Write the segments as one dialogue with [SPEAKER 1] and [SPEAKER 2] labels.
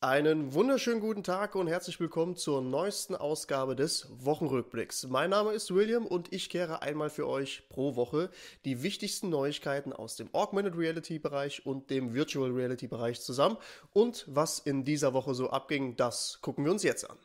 [SPEAKER 1] Einen wunderschönen guten Tag und herzlich willkommen zur neuesten Ausgabe des Wochenrückblicks. Mein Name ist William und ich kehre einmal für euch pro Woche die wichtigsten Neuigkeiten aus dem Augmented Reality Bereich und dem Virtual Reality Bereich zusammen. Und was in dieser Woche so abging, das gucken wir uns jetzt an.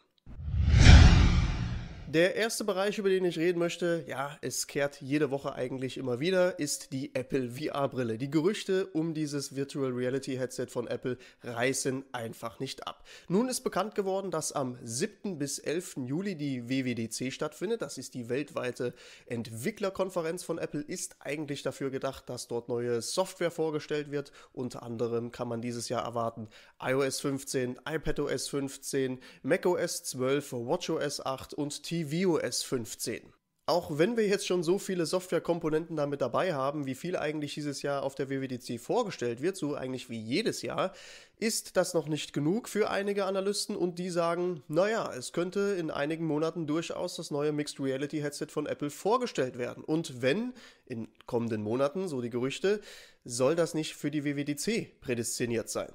[SPEAKER 1] Der erste Bereich, über den ich reden möchte, ja, es kehrt jede Woche eigentlich immer wieder, ist die Apple VR-Brille. Die Gerüchte um dieses Virtual Reality Headset von Apple reißen einfach nicht ab. Nun ist bekannt geworden, dass am 7. bis 11. Juli die WWDC stattfindet. Das ist die weltweite Entwicklerkonferenz von Apple, ist eigentlich dafür gedacht, dass dort neue Software vorgestellt wird. Unter anderem kann man dieses Jahr erwarten iOS 15, iPadOS 15, macOS 12, WatchOS 8 und TV wie 15. Auch wenn wir jetzt schon so viele Softwarekomponenten damit dabei haben, wie viel eigentlich dieses Jahr auf der WWDC vorgestellt wird, so eigentlich wie jedes Jahr, ist das noch nicht genug für einige Analysten und die sagen, naja, es könnte in einigen Monaten durchaus das neue Mixed Reality Headset von Apple vorgestellt werden. Und wenn, in kommenden Monaten, so die Gerüchte, soll das nicht für die WWDC prädestiniert sein.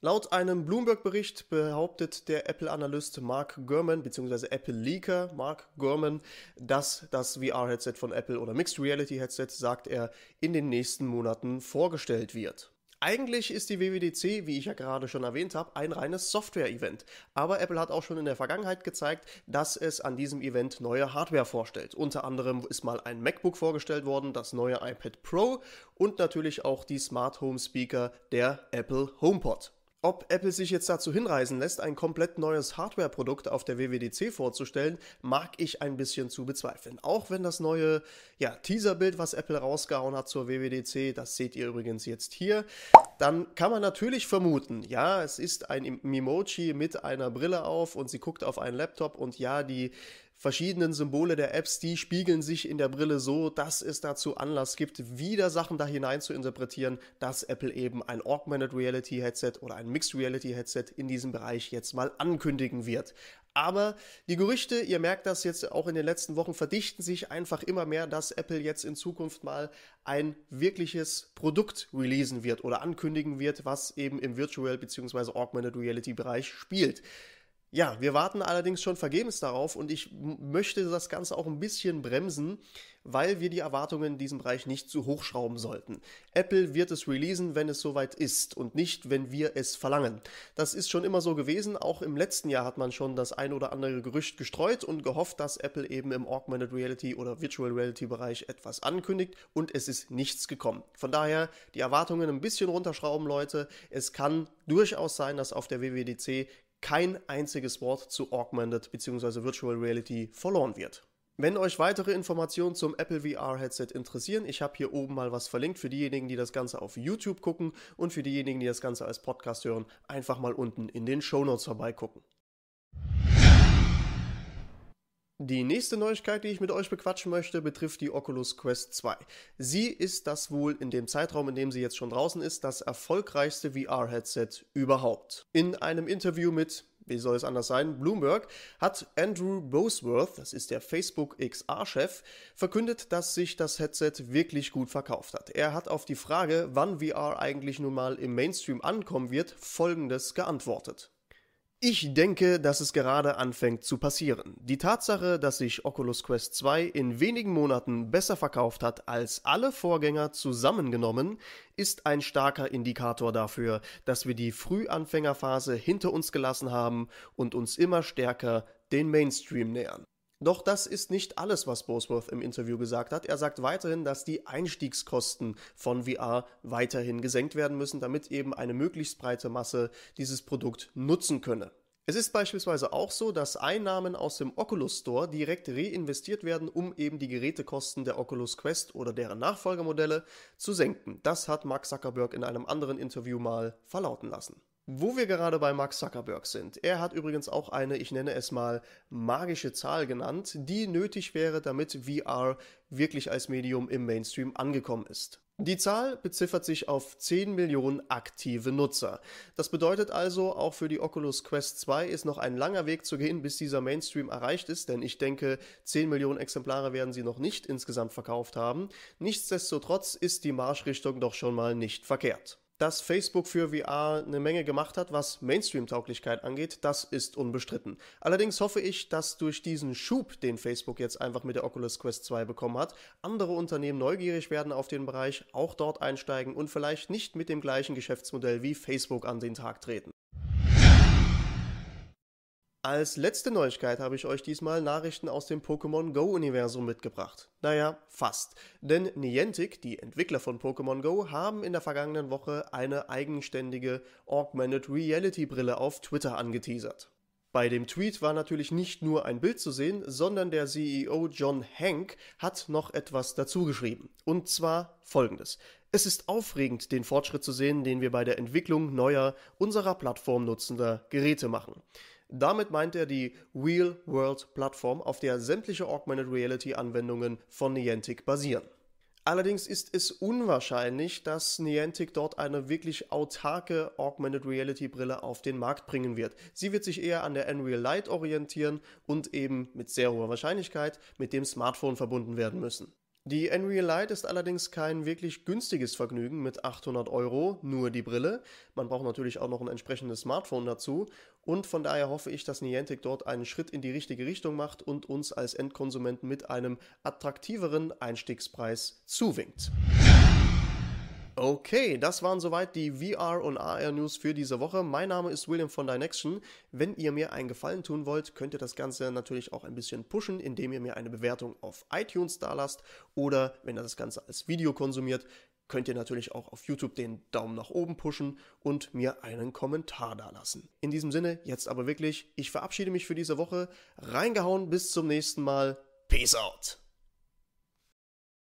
[SPEAKER 1] Laut einem Bloomberg-Bericht behauptet der Apple-Analyst Mark Gurman bzw. Apple-Leaker Mark Gurman, dass das VR-Headset von Apple oder Mixed Reality-Headset, sagt er, in den nächsten Monaten vorgestellt wird. Eigentlich ist die WWDC, wie ich ja gerade schon erwähnt habe, ein reines Software-Event. Aber Apple hat auch schon in der Vergangenheit gezeigt, dass es an diesem Event neue Hardware vorstellt. Unter anderem ist mal ein MacBook vorgestellt worden, das neue iPad Pro und natürlich auch die Smart Home Speaker der Apple HomePod. Ob Apple sich jetzt dazu hinreißen lässt, ein komplett neues Hardware-Produkt auf der WWDC vorzustellen, mag ich ein bisschen zu bezweifeln. Auch wenn das neue ja, Teaser-Bild, was Apple rausgehauen hat zur WWDC, das seht ihr übrigens jetzt hier, dann kann man natürlich vermuten, ja, es ist ein Mimochi mit einer Brille auf und sie guckt auf einen Laptop und ja, die verschiedenen Symbole der Apps, die spiegeln sich in der Brille so, dass es dazu Anlass gibt, wieder Sachen da hinein zu interpretieren, dass Apple eben ein Augmented Reality Headset oder ein Mixed Reality Headset in diesem Bereich jetzt mal ankündigen wird. Aber die Gerüchte, ihr merkt das jetzt auch in den letzten Wochen, verdichten sich einfach immer mehr, dass Apple jetzt in Zukunft mal ein wirkliches Produkt releasen wird oder ankündigen wird, was eben im Virtual bzw. Augmented Reality Bereich spielt. Ja, wir warten allerdings schon vergebens darauf und ich möchte das Ganze auch ein bisschen bremsen, weil wir die Erwartungen in diesem Bereich nicht zu hoch schrauben sollten. Apple wird es releasen, wenn es soweit ist und nicht, wenn wir es verlangen. Das ist schon immer so gewesen. Auch im letzten Jahr hat man schon das ein oder andere Gerücht gestreut und gehofft, dass Apple eben im Augmented Reality oder Virtual Reality Bereich etwas ankündigt und es ist nichts gekommen. Von daher die Erwartungen ein bisschen runterschrauben, Leute. Es kann durchaus sein, dass auf der WWDC kein einziges Wort zu Augmented bzw. Virtual Reality verloren wird. Wenn euch weitere Informationen zum Apple VR Headset interessieren, ich habe hier oben mal was verlinkt für diejenigen, die das Ganze auf YouTube gucken und für diejenigen, die das Ganze als Podcast hören, einfach mal unten in den Show Notes vorbeigucken. Die nächste Neuigkeit, die ich mit euch bequatschen möchte, betrifft die Oculus Quest 2. Sie ist das wohl in dem Zeitraum, in dem sie jetzt schon draußen ist, das erfolgreichste VR-Headset überhaupt. In einem Interview mit wie soll es anders sein, Bloomberg, hat Andrew Bosworth, das ist der Facebook XR-Chef, verkündet, dass sich das Headset wirklich gut verkauft hat. Er hat auf die Frage, wann VR eigentlich nun mal im Mainstream ankommen wird, folgendes geantwortet. Ich denke, dass es gerade anfängt zu passieren. Die Tatsache, dass sich Oculus Quest 2 in wenigen Monaten besser verkauft hat als alle Vorgänger zusammengenommen, ist ein starker Indikator dafür, dass wir die Frühanfängerphase hinter uns gelassen haben und uns immer stärker den Mainstream nähern. Doch das ist nicht alles, was Bosworth im Interview gesagt hat. Er sagt weiterhin, dass die Einstiegskosten von VR weiterhin gesenkt werden müssen, damit eben eine möglichst breite Masse dieses Produkt nutzen könne. Es ist beispielsweise auch so, dass Einnahmen aus dem Oculus Store direkt reinvestiert werden, um eben die Gerätekosten der Oculus Quest oder deren Nachfolgermodelle zu senken. Das hat Mark Zuckerberg in einem anderen Interview mal verlauten lassen. Wo wir gerade bei Mark Zuckerberg sind. Er hat übrigens auch eine, ich nenne es mal, magische Zahl genannt, die nötig wäre, damit VR wirklich als Medium im Mainstream angekommen ist. Die Zahl beziffert sich auf 10 Millionen aktive Nutzer. Das bedeutet also, auch für die Oculus Quest 2 ist noch ein langer Weg zu gehen, bis dieser Mainstream erreicht ist, denn ich denke, 10 Millionen Exemplare werden sie noch nicht insgesamt verkauft haben. Nichtsdestotrotz ist die Marschrichtung doch schon mal nicht verkehrt. Dass Facebook für VR eine Menge gemacht hat, was Mainstream-Tauglichkeit angeht, das ist unbestritten. Allerdings hoffe ich, dass durch diesen Schub, den Facebook jetzt einfach mit der Oculus Quest 2 bekommen hat, andere Unternehmen neugierig werden auf den Bereich, auch dort einsteigen und vielleicht nicht mit dem gleichen Geschäftsmodell wie Facebook an den Tag treten. Als letzte Neuigkeit habe ich euch diesmal Nachrichten aus dem Pokémon Go-Universum mitgebracht. Naja, fast. Denn Niantic, die Entwickler von Pokémon Go, haben in der vergangenen Woche eine eigenständige Augmented Reality-Brille auf Twitter angeteasert. Bei dem Tweet war natürlich nicht nur ein Bild zu sehen, sondern der CEO John Hank hat noch etwas dazu geschrieben. Und zwar folgendes. Es ist aufregend, den Fortschritt zu sehen, den wir bei der Entwicklung neuer, unserer Plattform nutzender Geräte machen. Damit meint er die Real-World-Plattform, auf der sämtliche Augmented Reality-Anwendungen von Niantic basieren. Allerdings ist es unwahrscheinlich, dass Niantic dort eine wirklich autarke Augmented Reality Brille auf den Markt bringen wird. Sie wird sich eher an der Unreal Light orientieren und eben mit sehr hoher Wahrscheinlichkeit mit dem Smartphone verbunden werden müssen. Die Unreal Light ist allerdings kein wirklich günstiges Vergnügen mit 800 Euro, nur die Brille. Man braucht natürlich auch noch ein entsprechendes Smartphone dazu und von daher hoffe ich, dass Niantic dort einen Schritt in die richtige Richtung macht und uns als Endkonsumenten mit einem attraktiveren Einstiegspreis zuwinkt. Okay, das waren soweit die VR und AR News für diese Woche. Mein Name ist William von Dynection. Wenn ihr mir einen Gefallen tun wollt, könnt ihr das Ganze natürlich auch ein bisschen pushen, indem ihr mir eine Bewertung auf iTunes da lasst oder wenn ihr das Ganze als Video konsumiert, könnt ihr natürlich auch auf YouTube den Daumen nach oben pushen und mir einen Kommentar da lassen. In diesem Sinne, jetzt aber wirklich, ich verabschiede mich für diese Woche. Reingehauen, bis zum nächsten Mal. Peace out.